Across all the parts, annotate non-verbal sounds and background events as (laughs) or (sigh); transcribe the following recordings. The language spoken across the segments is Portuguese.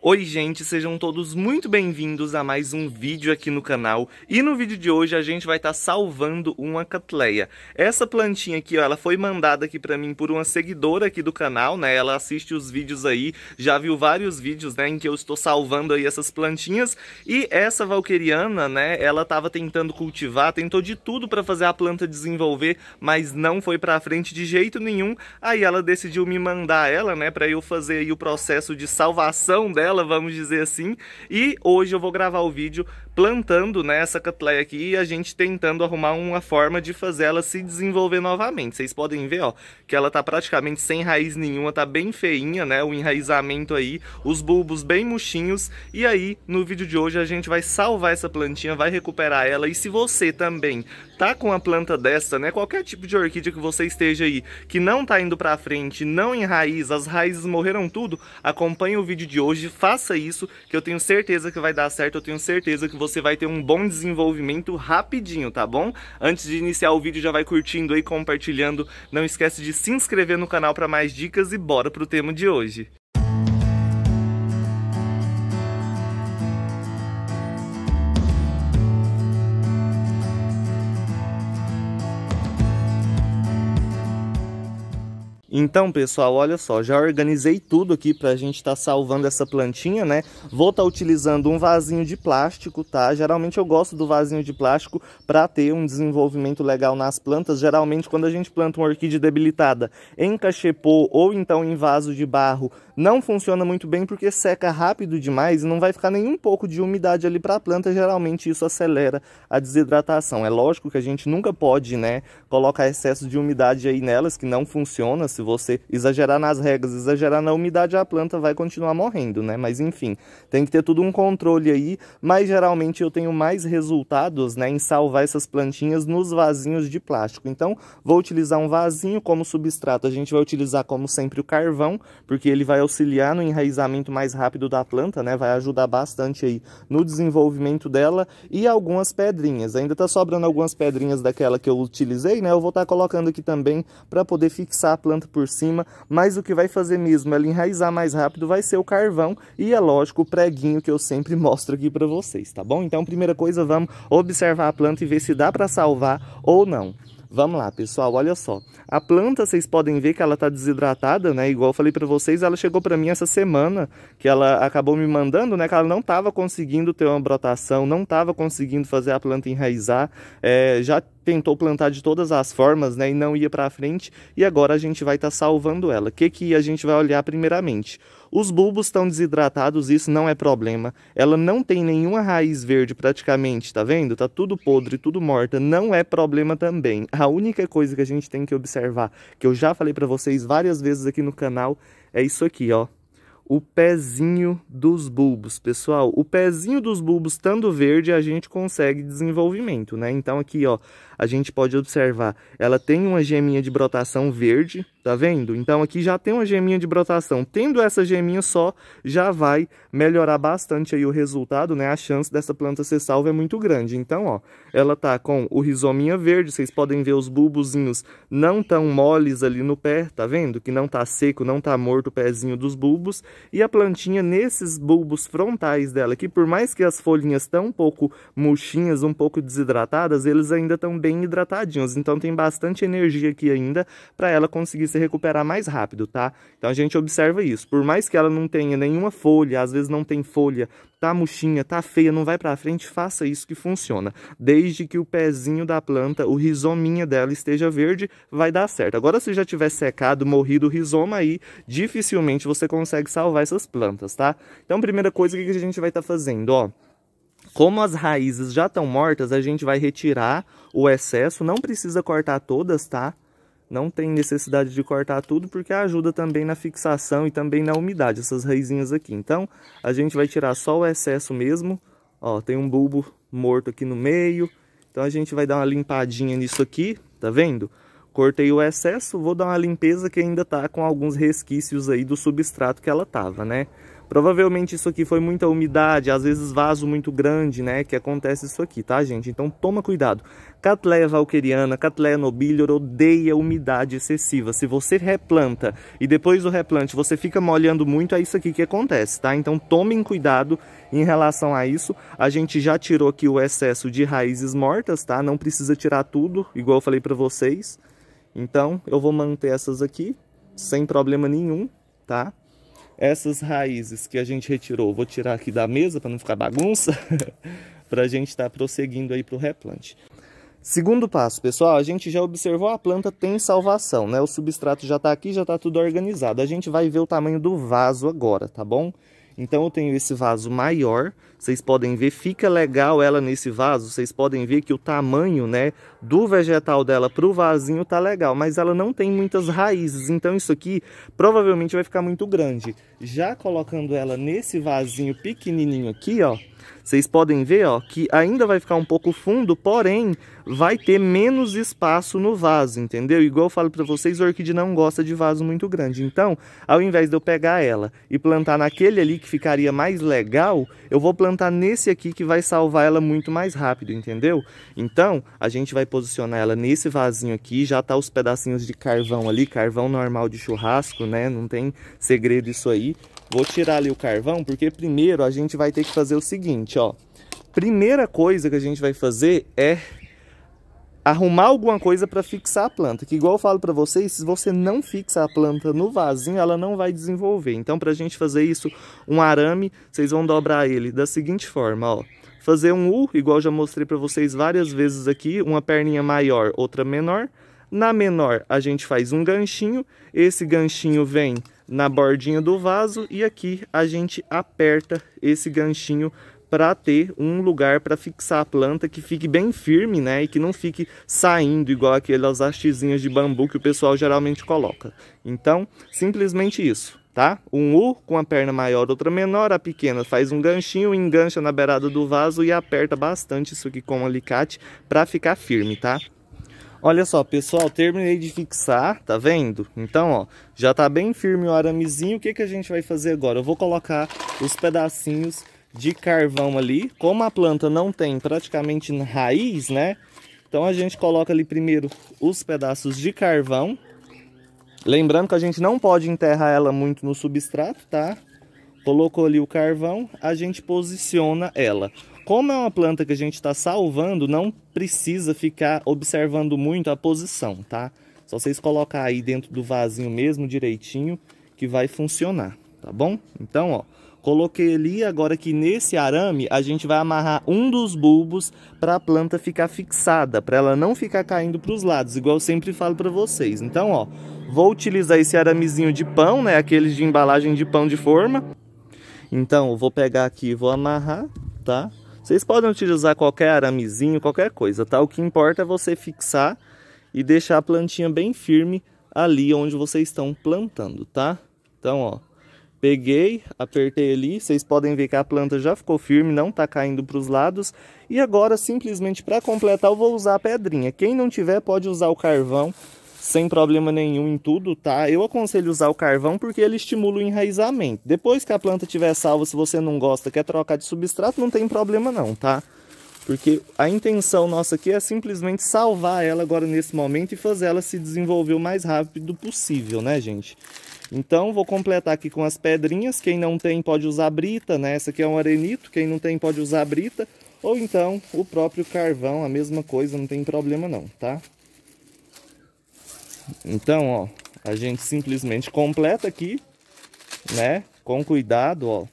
Oi gente, sejam todos muito bem-vindos a mais um vídeo aqui no canal e no vídeo de hoje a gente vai estar tá salvando uma catleia. Essa plantinha aqui, ó, ela foi mandada aqui para mim por uma seguidora aqui do canal, né, ela assiste os vídeos aí, já viu vários vídeos, né, em que eu estou salvando aí essas plantinhas e essa valqueriana, né, ela tava tentando cultivar, tentou de tudo para fazer a planta desenvolver, mas não foi para frente de jeito nenhum, aí ela decidiu me mandar ela, né, para eu fazer aí o processo de salvação dela dela, vamos dizer assim. E hoje eu vou gravar o vídeo plantando né, essa aqui e a gente tentando arrumar uma forma de fazer ela se desenvolver novamente. Vocês podem ver ó, que ela tá praticamente sem raiz nenhuma, tá bem feinha, né? O enraizamento aí, os bulbos bem murchinhos. E aí, no vídeo de hoje, a gente vai salvar essa plantinha, vai recuperar ela. E se você também tá com uma planta dessa, né? Qualquer tipo de orquídea que você esteja aí, que não tá indo pra frente, não em raiz, as raízes morreram tudo, acompanhe o vídeo de hoje, faça isso, que eu tenho certeza que vai dar certo, eu tenho certeza que você vai ter um bom desenvolvimento rapidinho, tá bom? Antes de iniciar o vídeo, já vai curtindo aí, compartilhando, não esquece de se inscrever no canal para mais dicas e bora pro tema de hoje. Então, pessoal, olha só, já organizei tudo aqui para a gente estar tá salvando essa plantinha, né? Vou estar tá utilizando um vasinho de plástico, tá? Geralmente eu gosto do vasinho de plástico para ter um desenvolvimento legal nas plantas. Geralmente, quando a gente planta uma orquídea debilitada em cachepô ou então em vaso de barro, não funciona muito bem porque seca rápido demais e não vai ficar nenhum pouco de umidade ali para a planta. Geralmente isso acelera a desidratação. É lógico que a gente nunca pode, né, colocar excesso de umidade aí nelas, que não funciona, se você exagerar nas regras, exagerar na umidade, a planta vai continuar morrendo, né? Mas enfim, tem que ter tudo um controle aí, mas geralmente eu tenho mais resultados, né, em salvar essas plantinhas nos vasinhos de plástico. Então, vou utilizar um vasinho como substrato, a gente vai utilizar como sempre o carvão, porque ele vai auxiliar no enraizamento mais rápido da planta, né? Vai ajudar bastante aí no desenvolvimento dela e algumas pedrinhas. Ainda tá sobrando algumas pedrinhas daquela que eu utilizei, né? Eu vou estar tá colocando aqui também para poder fixar a planta por por cima, mas o que vai fazer mesmo ela enraizar mais rápido vai ser o carvão e, é lógico, o preguinho que eu sempre (laughs) mostro aqui para vocês, tá bom? Então, primeira coisa, vamos observar a planta e ver se dá para salvar ou não. Vamos lá, pessoal, olha só. A planta, vocês podem ver que ela está desidratada, né? Igual eu falei para vocês, ela chegou para mim essa semana, que ela acabou me mandando, né? Que ela não estava conseguindo ter uma brotação, não estava conseguindo fazer a planta enraizar. É, já tentou plantar de todas as formas, né? E não ia para frente. E agora a gente vai estar tá salvando ela. O que, que a gente vai olhar primeiramente? Os bulbos estão desidratados, isso não é problema. Ela não tem nenhuma raiz verde praticamente, tá vendo? Tá tudo podre, tudo morta, não é problema também. A única coisa que a gente tem que observar, que eu já falei para vocês várias vezes aqui no canal, é isso aqui, ó o pezinho dos bulbos, pessoal. O pezinho dos bulbos estando verde, a gente consegue desenvolvimento, né? Então aqui, ó, a gente pode observar, ela tem uma geminha de brotação verde, tá vendo? Então aqui já tem uma geminha de brotação. Tendo essa geminha só, já vai melhorar bastante aí o resultado, né? A chance dessa planta ser salva é muito grande. Então, ó, ela tá com o rizominha verde, vocês podem ver os bulbozinhos não tão moles ali no pé, tá vendo? Que não tá seco, não tá morto o pezinho dos bulbos. E a plantinha nesses bulbos frontais dela, que por mais que as folhinhas tão um pouco murchinhas, um pouco desidratadas, eles ainda estão bem bem hidratadinhos. Então tem bastante energia aqui ainda para ela conseguir se recuperar mais rápido, tá? Então a gente observa isso. Por mais que ela não tenha nenhuma folha, às vezes não tem folha, tá murchinha, tá feia, não vai para frente, faça isso que funciona. Desde que o pezinho da planta, o rizominha dela esteja verde, vai dar certo. Agora se já tiver secado, morrido o rizoma aí, dificilmente você consegue salvar essas plantas, tá? Então primeira coisa que a gente vai estar tá fazendo, ó, como as raízes já estão mortas, a gente vai retirar o excesso. Não precisa cortar todas, tá? Não tem necessidade de cortar tudo, porque ajuda também na fixação e também na umidade, essas raizinhas aqui. Então, a gente vai tirar só o excesso mesmo. Ó, tem um bulbo morto aqui no meio. Então, a gente vai dar uma limpadinha nisso aqui, tá vendo? Cortei o excesso, vou dar uma limpeza que ainda tá com alguns resquícios aí do substrato que ela tava, né? Provavelmente isso aqui foi muita umidade, às vezes vaso muito grande, né? Que acontece isso aqui, tá, gente? Então toma cuidado. Catleya valqueriana, Catleya nobilior odeia umidade excessiva. Se você replanta e depois do replante você fica molhando muito, é isso aqui que acontece, tá? Então tomem cuidado em relação a isso. A gente já tirou aqui o excesso de raízes mortas, tá? Não precisa tirar tudo, igual eu falei para vocês. Então eu vou manter essas aqui sem problema nenhum, tá? essas raízes que a gente retirou, vou tirar aqui da mesa para não ficar bagunça, (laughs) para a gente estar tá prosseguindo aí para o replante. Segundo passo, pessoal, a gente já observou a planta tem salvação, né? O substrato já está aqui, já está tudo organizado. A gente vai ver o tamanho do vaso agora, tá bom? Então eu tenho esse vaso maior, vocês podem ver, fica legal ela nesse vaso, vocês podem ver que o tamanho né, do vegetal dela para o vasinho tá legal, mas ela não tem muitas raízes, então isso aqui provavelmente vai ficar muito grande. Já colocando ela nesse vasinho pequenininho aqui, ó, vocês podem ver ó, que ainda vai ficar um pouco fundo, porém vai ter menos espaço no vaso, entendeu? Igual eu falo para vocês, a orquídea não gosta de vaso muito grande. Então, ao invés de eu pegar ela e plantar naquele ali que ficaria mais legal, eu vou plantar nesse aqui que vai salvar ela muito mais rápido, entendeu? Então, a gente vai posicionar ela nesse vasinho aqui, já tá os pedacinhos de carvão ali, carvão normal de churrasco, né? Não tem segredo isso aí. Vou tirar ali o carvão, porque primeiro a gente vai ter que fazer o seguinte, ó. Primeira coisa que a gente vai fazer é arrumar alguma coisa para fixar a planta. Que igual eu falo para vocês, se você não fixa a planta no vasinho, ela não vai desenvolver. Então, para a gente fazer isso, um arame, vocês vão dobrar ele da seguinte forma, ó. Fazer um U, igual já mostrei para vocês várias vezes aqui, uma perninha maior, outra menor. Na menor, a gente faz um ganchinho. Esse ganchinho vem na bordinha do vaso e aqui a gente aperta esse ganchinho para ter um lugar para fixar a planta que fique bem firme, né? E que não fique saindo igual aquelas hastezinhas de bambu que o pessoal geralmente coloca. Então, simplesmente isso, tá? Um U com a perna maior, outra menor, a pequena faz um ganchinho, engancha na beirada do vaso e aperta bastante isso aqui com o um alicate para ficar firme, tá? Olha só, pessoal, terminei de fixar, tá vendo? Então, ó, já tá bem firme o aramezinho. O que, que a gente vai fazer agora? Eu vou colocar os pedacinhos de carvão ali. Como a planta não tem praticamente raiz, né? Então a gente coloca ali primeiro os pedaços de carvão. Lembrando que a gente não pode enterrar ela muito no substrato, tá? Colocou ali o carvão, a gente posiciona ela como é uma planta que a gente está salvando, não precisa ficar observando muito a posição, tá? Só vocês colocar aí dentro do vasinho mesmo direitinho que vai funcionar, tá bom? Então, ó, coloquei ali agora que nesse arame a gente vai amarrar um dos bulbos para a planta ficar fixada, para ela não ficar caindo para os lados, igual eu sempre falo para vocês. Então, ó, vou utilizar esse aramezinho de pão, né, aqueles de embalagem de pão de forma. Então, eu vou pegar aqui e vou amarrar, tá? Vocês podem utilizar qualquer aramezinho, qualquer coisa, tá? O que importa é você fixar e deixar a plantinha bem firme ali onde vocês estão plantando, tá? Então, ó, peguei, apertei ali, vocês podem ver que a planta já ficou firme, não tá caindo para os lados. E agora, simplesmente para completar, eu vou usar a pedrinha. Quem não tiver pode usar o carvão, sem problema nenhum em tudo, tá? Eu aconselho usar o carvão porque ele estimula o enraizamento. Depois que a planta tiver salva, se você não gosta, quer trocar de substrato, não tem problema não, tá? Porque a intenção nossa aqui é simplesmente salvar ela agora nesse momento e fazer ela se desenvolver o mais rápido possível, né, gente? Então, vou completar aqui com as pedrinhas. Quem não tem pode usar brita, né? Essa aqui é um arenito. Quem não tem pode usar brita. Ou então, o próprio carvão, a mesma coisa, não tem problema não, tá? Então, ó, a gente simplesmente completa aqui, né? Com cuidado, ó.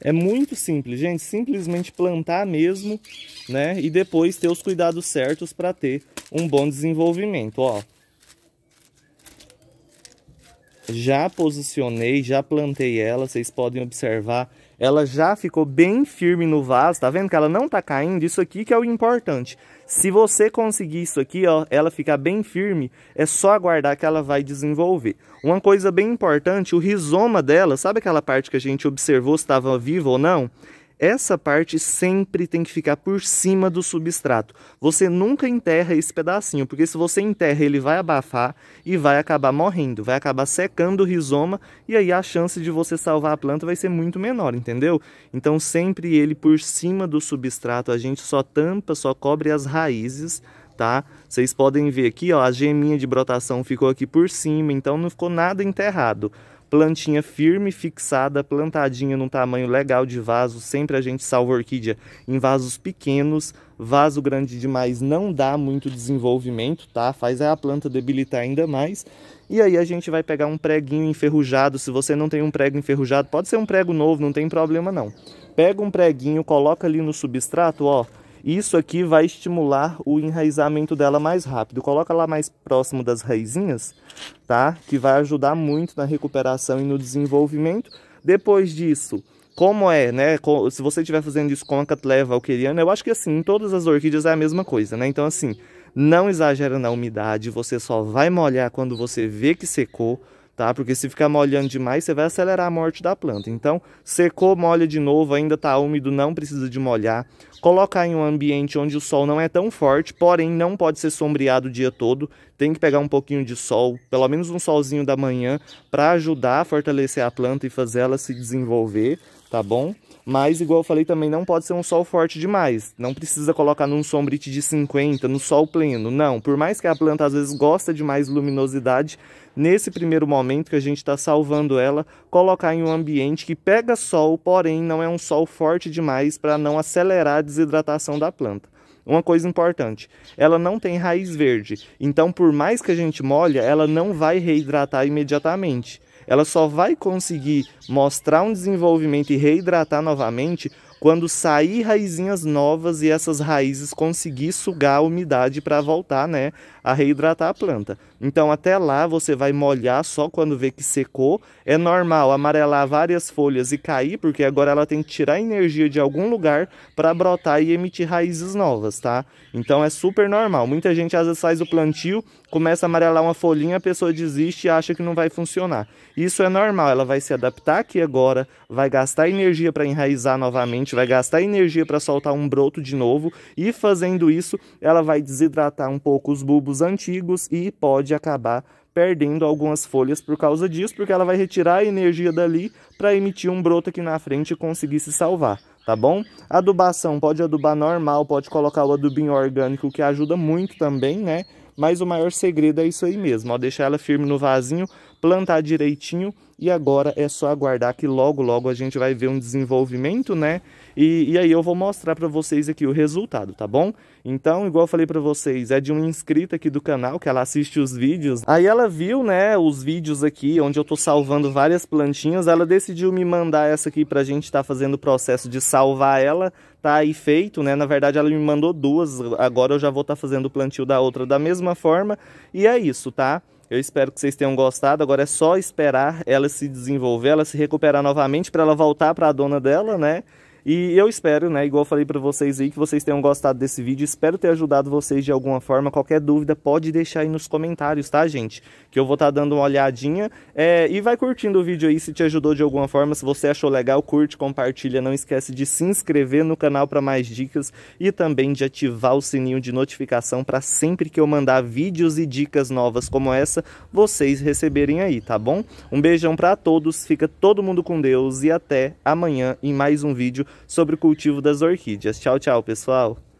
É muito simples, gente. Simplesmente plantar mesmo, né? E depois ter os cuidados certos para ter um bom desenvolvimento, ó. Já posicionei, já plantei ela. Vocês podem observar ela já ficou bem firme no vaso, tá vendo que ela não tá caindo? Isso aqui que é o importante. Se você conseguir isso aqui, ó, ela ficar bem firme, é só aguardar que ela vai desenvolver. Uma coisa bem importante, o rizoma dela, sabe aquela parte que a gente observou se estava vivo ou não? Essa parte sempre tem que ficar por cima do substrato. Você nunca enterra esse pedacinho, porque se você enterra, ele vai abafar e vai acabar morrendo, vai acabar secando o rizoma e aí a chance de você salvar a planta vai ser muito menor, entendeu? Então sempre ele por cima do substrato, a gente só tampa, só cobre as raízes tá? Vocês podem ver aqui, ó, a geminha de brotação ficou aqui por cima, então não ficou nada enterrado plantinha firme, fixada, plantadinha num tamanho legal de vaso. Sempre a gente salva a orquídea em vasos pequenos. Vaso grande demais não dá muito desenvolvimento, tá? Faz a planta debilitar ainda mais. E aí a gente vai pegar um preguinho enferrujado. Se você não tem um prego enferrujado, pode ser um prego novo, não tem problema não. Pega um preguinho, coloca ali no substrato, ó isso aqui vai estimular o enraizamento dela mais rápido. Coloca lá mais próximo das raizinhas, tá? Que vai ajudar muito na recuperação e no desenvolvimento. Depois disso, como é, né? Se você estiver fazendo isso com a catleva alqueriana, eu acho que assim, em todas as orquídeas é a mesma coisa, né? Então assim, não exagera na umidade, você só vai molhar quando você vê que secou tá? Porque se ficar molhando demais, você vai acelerar a morte da planta. Então, secou, molha de novo, ainda está úmido, não precisa de molhar. Colocar em um ambiente onde o sol não é tão forte, porém não pode ser sombreado o dia todo. Tem que pegar um pouquinho de sol, pelo menos um solzinho da manhã, para ajudar a fortalecer a planta e fazer ela se desenvolver, tá bom? Mas, igual eu falei também, não pode ser um sol forte demais. Não precisa colocar num sombrite de 50, no sol pleno, não. Por mais que a planta às vezes gosta de mais luminosidade, nesse primeiro momento que a gente está salvando ela, colocar em um ambiente que pega sol, porém não é um sol forte demais para não acelerar a desidratação da planta. Uma coisa importante, ela não tem raiz verde, então por mais que a gente molha ela não vai reidratar imediatamente ela só vai conseguir mostrar um desenvolvimento e reidratar novamente quando sair raizinhas novas e essas raízes conseguir sugar a umidade para voltar, né, a reidratar a planta. Então até lá você vai molhar só quando vê que secou. É normal amarelar várias folhas e cair, porque agora ela tem que tirar energia de algum lugar para brotar e emitir raízes novas, tá? Então é super normal. Muita gente às vezes faz o plantio, começa a amarelar uma folhinha, a pessoa desiste e acha que não vai funcionar. Isso é normal, ela vai se adaptar aqui agora, vai gastar energia para enraizar novamente, vai gastar energia para soltar um broto de novo e fazendo isso, ela vai desidratar um pouco os bulbos artigos antigos e pode acabar perdendo algumas folhas por causa disso, porque ela vai retirar a energia dali para emitir um broto aqui na frente e conseguir se salvar, tá bom? Adubação, pode adubar normal, pode colocar o adubinho orgânico, que ajuda muito também, né? Mas o maior segredo é isso aí mesmo, ó, deixar ela firme no vasinho plantar direitinho e agora é só aguardar que logo logo a gente vai ver um desenvolvimento, né? E, e aí eu vou mostrar para vocês aqui o resultado, tá bom? Então, igual eu falei para vocês, é de uma inscrita aqui do canal, que ela assiste os vídeos. Aí ela viu, né, os vídeos aqui, onde eu tô salvando várias plantinhas. Ela decidiu me mandar essa aqui pra gente estar tá fazendo o processo de salvar ela. Tá aí feito, né? Na verdade, ela me mandou duas. Agora eu já vou estar tá fazendo o plantio da outra da mesma forma. E é isso, tá? Eu espero que vocês tenham gostado. Agora é só esperar ela se desenvolver, ela se recuperar novamente para ela voltar para a dona dela, né? E eu espero, né, igual eu falei para vocês aí, que vocês tenham gostado desse vídeo. Espero ter ajudado vocês de alguma forma. Qualquer dúvida pode deixar aí nos comentários, tá, gente? Que eu vou estar tá dando uma olhadinha. É, e vai curtindo o vídeo aí se te ajudou de alguma forma. Se você achou legal, curte, compartilha. Não esquece de se inscrever no canal para mais dicas e também de ativar o sininho de notificação para sempre que eu mandar vídeos e dicas novas como essa, vocês receberem aí, tá bom? Um beijão para todos, fica todo mundo com Deus e até amanhã em mais um vídeo sobre o cultivo das orquídeas. Tchau, tchau, pessoal!